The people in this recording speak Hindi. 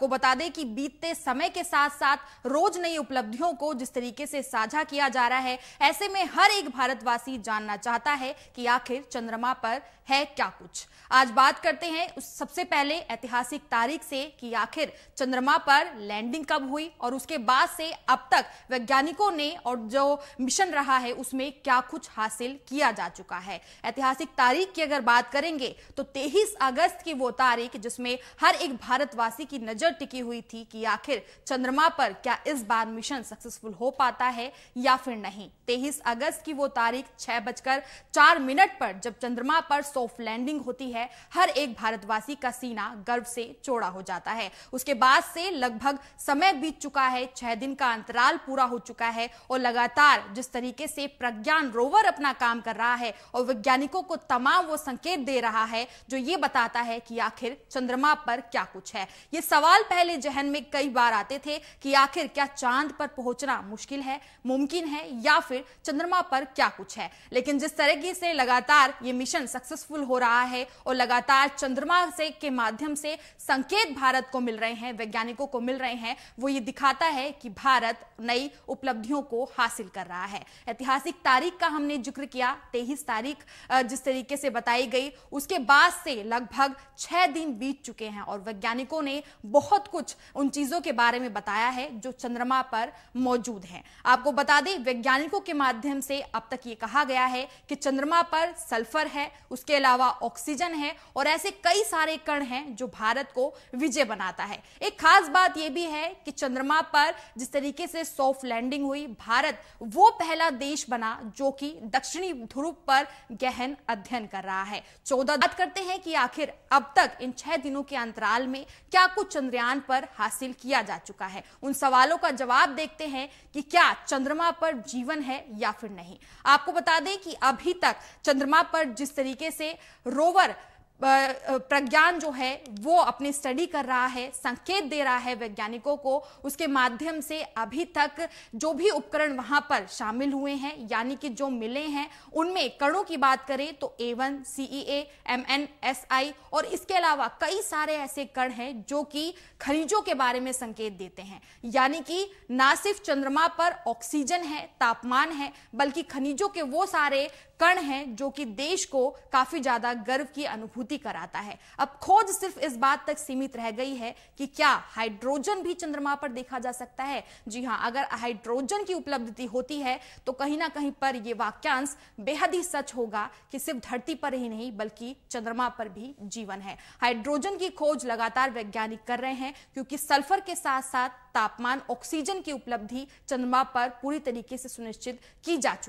आपको बता दें कि बीतते समय के साथ साथ रोज नई उपलब्धियों को जिस तरीके से साझा किया जा रहा है ऐसे में हर एक भारतवासी जानना चाहता है कि आखिर चंद्रमा पर है क्या कुछ आज बात करते हैं उस सबसे पहले ऐतिहासिक तारीख से कि आखिर चंद्रमा पर लैंडिंग कब हुई और उसके बाद से अब तक वैज्ञानिकों ने और जो मिशन रहा है उसमें क्या कुछ हासिल किया जा चुका है ऐतिहासिक तारीख की अगर बात करेंगे तो तेईस अगस्त की वो तारीख जिसमें हर एक भारतवासी की नजर नजर टिकी हुई थी कि आखिर चंद्रमा पर क्या इस बार मिशन सक्सेसफुल हो पाता है या फिर नहीं तेईस अगस्त की वो तारीख छह बजकर चार मिनट पर जब चंद्रमा पर सॉफ्ट लैंडिंग होती है हर एक भारतवासी का सीना गर्व से चौड़ा हो जाता है उसके बाद से लगभग समय बीत चुका है छह दिन का अंतराल पूरा हो चुका है और लगातार जिस तरीके से प्रज्ञान रोवर अपना काम कर रहा है और वैज्ञानिकों को तमाम वो संकेत दे रहा है जो ये बताता है कि आखिर चंद्रमा पर क्या कुछ है ये सवाल साल पहले जहन में कई बार आते थे कि आखिर क्या चांद पर पहुंचना मुश्किल है मुमकिन है या फिर चंद्रमा पर क्या कुछ है लेकिन जिस तरीके से लगातार ये मिशन सक्सेसफुल हो रहा है और लगातार चंद्रमा से के माध्यम से संकेत भारत को मिल रहे हैं वैज्ञानिकों को मिल रहे हैं वो ये दिखाता है कि भारत नई उपलब्धियों को हासिल कर रहा है ऐतिहासिक तारीख का हमने जिक्र किया तेईस तारीख जिस तरीके से बताई गई उसके बाद से लगभग छह दिन बीत चुके हैं और वैज्ञानिकों ने बहुत बहुत कुछ उन चीजों के बारे में बताया है जो चंद्रमा पर मौजूद हैं आपको बता दें वैज्ञानिकों के माध्यम से अब तक ये कहा गया है कि चंद्रमा पर सल्फर है उसके अलावा ऑक्सीजन है और ऐसे कई सारे कण हैं जो भारत को विजय बनाता है एक खास बात यह भी है कि चंद्रमा पर जिस तरीके से सॉफ्ट लैंडिंग हुई भारत वो पहला देश बना जो कि दक्षिणी ध्रुव पर गहन अध्ययन कर रहा है चौदह बात करते हैं कि आखिर अब तक इन छह दिनों के अंतराल में क्या कुछ चंद्रया चंद्रयान पर हासिल किया जा चुका है उन सवालों का जवाब देखते हैं कि क्या चंद्रमा पर जीवन है या फिर नहीं आपको बता दें कि अभी तक चंद्रमा पर जिस तरीके से रोवर प्रज्ञान जो है वो अपनी स्टडी कर रहा है संकेत दे रहा है वैज्ञानिकों को उसके माध्यम से अभी तक जो भी उपकरण वहां पर शामिल हुए हैं यानी कि जो मिले हैं उनमें कणों की बात करें तो A one C E M N S I और इसके अलावा कई सारे ऐसे कण हैं जो कि खनिजों के बारे में संकेत देते हैं यानी कि ना सिर्फ चंद्रमा पर ऑक्सीजन है तापमान है बल्कि खनिजों के वो सारे कण हैं जो कि देश को काफी ज्यादा गर्व की अनुभूति अनुभूति कराता है अब खोज सिर्फ इस बात तक सीमित रह गई है कि क्या हाइड्रोजन भी चंद्रमा पर देखा जा सकता है जी हाँ अगर हाइड्रोजन की उपलब्धि होती है तो कहीं ना कहीं पर यह वाक्यांश बेहद ही सच होगा कि सिर्फ धरती पर ही नहीं बल्कि चंद्रमा पर भी जीवन है हाइड्रोजन की खोज लगातार वैज्ञानिक कर रहे हैं क्योंकि सल्फर के साथ साथ तापमान ऑक्सीजन की उपलब्धि चंद्रमा पर पूरी तरीके से सुनिश्चित की जा चुकी